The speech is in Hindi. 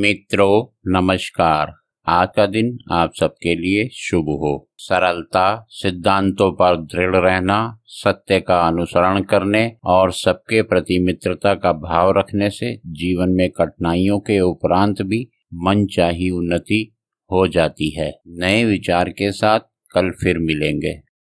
मित्रों नमस्कार आज का दिन आप सबके लिए शुभ हो सरलता सिद्धांतों पर दृढ़ रहना सत्य का अनुसरण करने और सबके प्रति मित्रता का भाव रखने से जीवन में कठिनाइयों के उपरांत भी मन चाही उन्नति हो जाती है नए विचार के साथ कल फिर मिलेंगे